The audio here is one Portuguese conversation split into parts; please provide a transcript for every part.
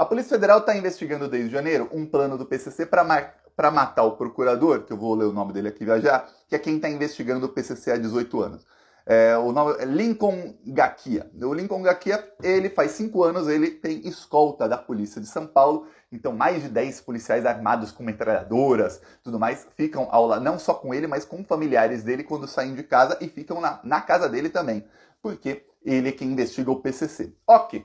A Polícia Federal está investigando desde janeiro um plano do PCC para mar para matar o procurador, que eu vou ler o nome dele aqui já que é quem está investigando o PCC há 18 anos. É, o nome é Lincoln Gaquia. O Lincoln Gaquia, ele faz 5 anos, ele tem escolta da polícia de São Paulo, então mais de 10 policiais armados com metralhadoras, tudo mais, ficam ao lado, não só com ele, mas com familiares dele quando saem de casa e ficam na, na casa dele também, porque ele é quem investiga o PCC. Ok,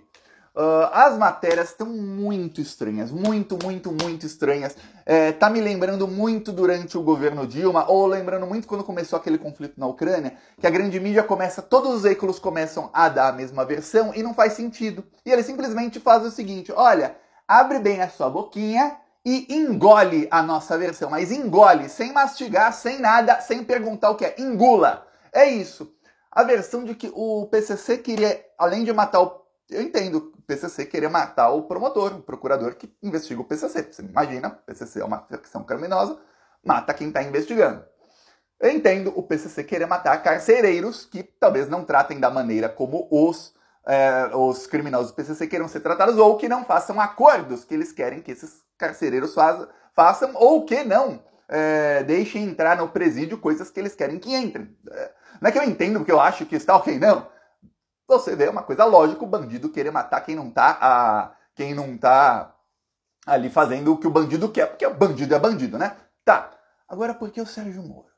Uh, as matérias estão muito estranhas, muito, muito, muito estranhas. É, tá me lembrando muito durante o governo Dilma, ou lembrando muito quando começou aquele conflito na Ucrânia, que a grande mídia começa, todos os veículos começam a dar a mesma versão e não faz sentido. E ele simplesmente faz o seguinte: olha, abre bem a sua boquinha e engole a nossa versão, mas engole, sem mastigar, sem nada, sem perguntar o que é, engula. É isso. A versão de que o PCC queria, além de matar o eu entendo o PCC querer matar o promotor, o procurador que investiga o PCC. Você imagina, PCC é uma facção criminosa, mata quem está investigando. Eu entendo o PCC querer matar carcereiros que talvez não tratem da maneira como os, é, os criminosos do PCC queiram ser tratados ou que não façam acordos que eles querem que esses carcereiros faz, façam ou que não é, deixem entrar no presídio coisas que eles querem que entrem. É, não é que eu entendo porque eu acho que está ok, não. Você vê, é uma coisa lógica o bandido querer matar quem não tá a, quem não tá ali fazendo o que o bandido quer, porque o bandido é bandido, né? Tá. Agora, por que o Sérgio Moro?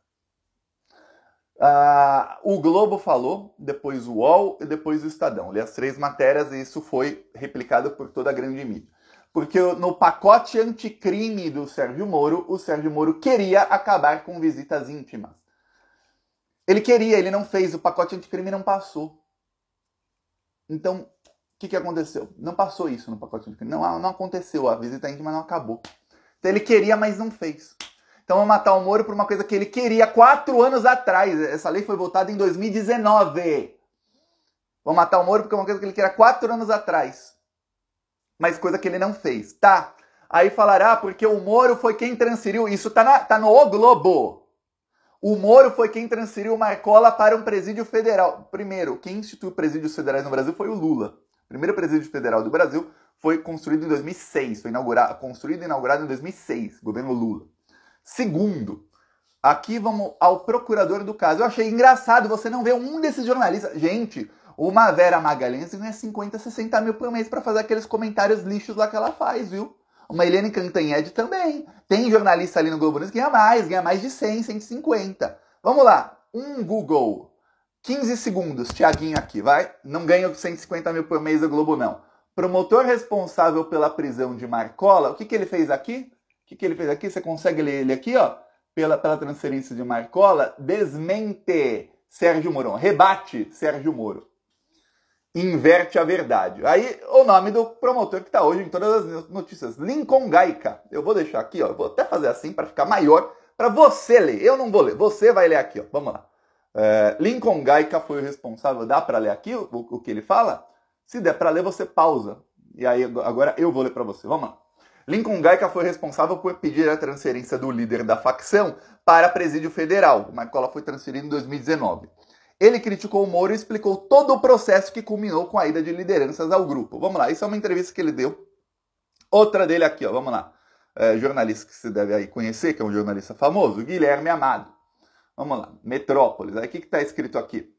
Ah, o Globo falou, depois o UOL e depois o Estadão. Li as três matérias e isso foi replicado por toda a grande mídia. Porque no pacote anticrime do Sérgio Moro, o Sérgio Moro queria acabar com visitas íntimas. Ele queria, ele não fez, o pacote anticrime não passou. Então, o que, que aconteceu? Não passou isso no pacote de Não, não aconteceu. A visita íntima não acabou. Então ele queria, mas não fez. Então vamos matar o Moro por uma coisa que ele queria quatro anos atrás. Essa lei foi votada em 2019. Vamos matar o Moro porque é uma coisa que ele queria quatro anos atrás. Mas coisa que ele não fez. Tá. Aí falará, ah, porque o Moro foi quem transferiu. Isso tá, na, tá no O Globo. O Moro foi quem transferiu Marcola para um presídio federal. Primeiro, quem instituiu presídios federais no Brasil foi o Lula. O primeiro presídio federal do Brasil foi construído em 2006, foi inaugurado, construído e inaugurado em 2006, governo Lula. Segundo, aqui vamos ao procurador do caso. Eu achei engraçado você não ver um desses jornalistas. Gente, uma Vera Magalhães ganha 50, 60 mil por mês para fazer aqueles comentários lixos lá que ela faz, viu? Uma Helene Cantanhede também. Tem jornalista ali no Globo News que ganha mais, ganha mais de 100, 150. Vamos lá, um Google. 15 segundos, Tiaguinho aqui, vai. Não ganho 150 mil por mês do Globo, não. Promotor responsável pela prisão de Marcola, o que, que ele fez aqui? O que, que ele fez aqui? Você consegue ler ele aqui, ó? Pela, pela transferência de Marcola, desmente Sérgio Moro rebate Sérgio Moro inverte a verdade. Aí o nome do promotor que está hoje em todas as notícias, Lincoln Gaica. Eu vou deixar aqui, ó, vou até fazer assim para ficar maior, para você ler. Eu não vou ler, você vai ler aqui, ó. Vamos lá. É, Lincoln Gaica foi o responsável. Dá para ler aqui o, o que ele fala? Se der para ler, você pausa. E aí agora eu vou ler para você. Vamos lá. Lincoln Gaica foi responsável por pedir a transferência do líder da facção para presídio federal. Marcola foi transferido em 2019. Ele criticou o Moro e explicou todo o processo que culminou com a ida de lideranças ao grupo. Vamos lá, isso é uma entrevista que ele deu. Outra dele aqui, ó, vamos lá. É, jornalista que você deve aí conhecer, que é um jornalista famoso, Guilherme Amado. Vamos lá, Metrópolis. Aí o que está escrito aqui?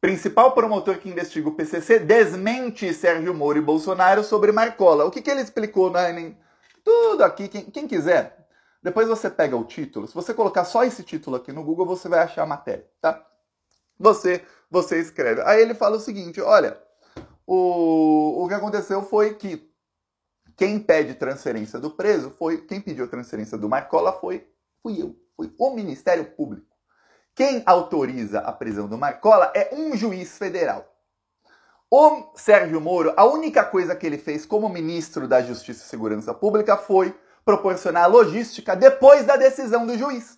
Principal promotor que investiga o PCC desmente Sérgio Moro e Bolsonaro sobre Marcola. O que, que ele explicou? Né? Tudo aqui, quem, quem quiser depois você pega o título. Se você colocar só esse título aqui no Google, você vai achar a matéria, tá? Você, você escreve. Aí ele fala o seguinte: olha, o, o que aconteceu foi que quem pede transferência do preso foi. Quem pediu a transferência do Marcola foi fui eu, foi o Ministério Público. Quem autoriza a prisão do Marcola é um juiz federal. O Sérgio Moro, a única coisa que ele fez como ministro da Justiça e Segurança Pública foi proporcionar logística depois da decisão do juiz.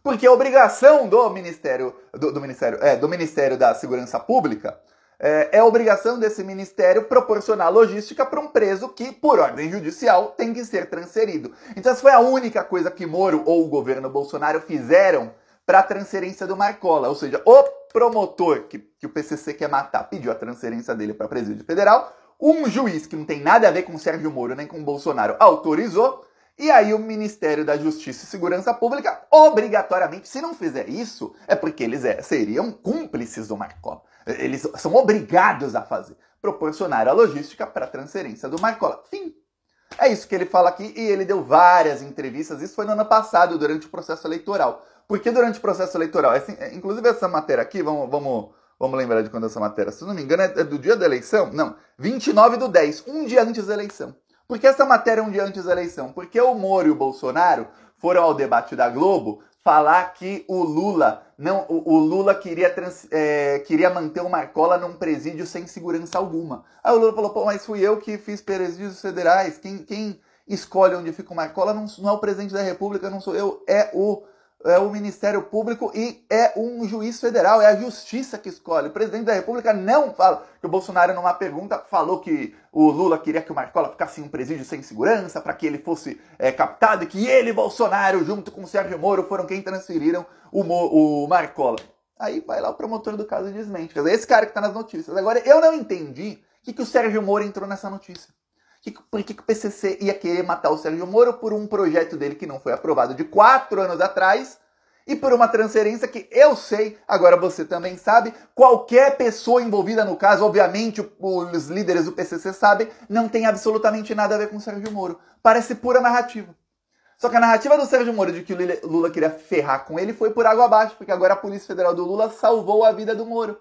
Porque a obrigação do Ministério do, do Ministério, é, do Ministério da Segurança Pública é, é obrigação desse ministério proporcionar logística para um preso que, por ordem judicial, tem que ser transferido. Então, essa foi a única coisa que Moro ou o governo Bolsonaro fizeram para a transferência do Marcola. Ou seja, o promotor que, que o PCC quer matar pediu a transferência dele para presídio federal, um juiz que não tem nada a ver com Sérgio Moro nem com Bolsonaro autorizou, e aí o Ministério da Justiça e Segurança Pública, obrigatoriamente, se não fizer isso, é porque eles é, seriam cúmplices do Marcola. Eles são obrigados a fazer, proporcionar a logística para a transferência do Marcola. Fim. É isso que ele fala aqui e ele deu várias entrevistas. Isso foi no ano passado, durante o processo eleitoral. Porque durante o processo eleitoral, essa, é, inclusive essa matéria aqui, vamos, vamos, vamos lembrar de quando essa matéria, se não me engano, é do dia da eleição? Não, 29 do 10, um dia antes da eleição. Por que essa matéria é um dia antes da eleição? Porque o Moro e o Bolsonaro foram ao debate da Globo falar que o Lula não, o, o Lula queria, trans, é, queria manter o Marcola num presídio sem segurança alguma. Aí o Lula falou, pô, mas fui eu que fiz presídios federais, quem, quem escolhe onde fica o Marcola não, não é o presidente da república, não sou eu, é o é o Ministério Público e é um juiz federal, é a justiça que escolhe. O presidente da República não fala que o Bolsonaro, numa pergunta, falou que o Lula queria que o Marcola ficasse em um presídio sem segurança para que ele fosse é, captado e que ele, Bolsonaro, junto com o Sérgio Moro, foram quem transferiram o, Mo, o Marcola. Aí vai lá o promotor do caso e desmente. esse cara que está nas notícias. Agora, eu não entendi o que, que o Sérgio Moro entrou nessa notícia que, por que, que o PCC ia querer matar o Sérgio Moro por um projeto dele que não foi aprovado de quatro anos atrás e por uma transferência que eu sei, agora você também sabe, qualquer pessoa envolvida no caso, obviamente os líderes do PCC sabem, não tem absolutamente nada a ver com o Sérgio Moro. Parece pura narrativa. Só que a narrativa do Sérgio Moro de que o Lula queria ferrar com ele foi por água abaixo, porque agora a Polícia Federal do Lula salvou a vida do Moro.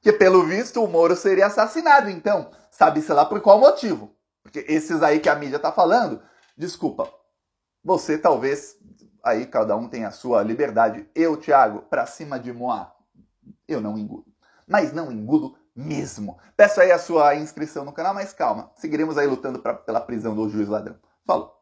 Que pelo visto o Moro seria assassinado, então, sabe-se lá por qual motivo. Porque esses aí que a mídia está falando, desculpa, você talvez, aí cada um tem a sua liberdade. Eu, Thiago, para cima de Moá, eu não engulo. Mas não engulo mesmo. Peço aí a sua inscrição no canal, mas calma, seguiremos aí lutando pra, pela prisão do juiz ladrão. Falou!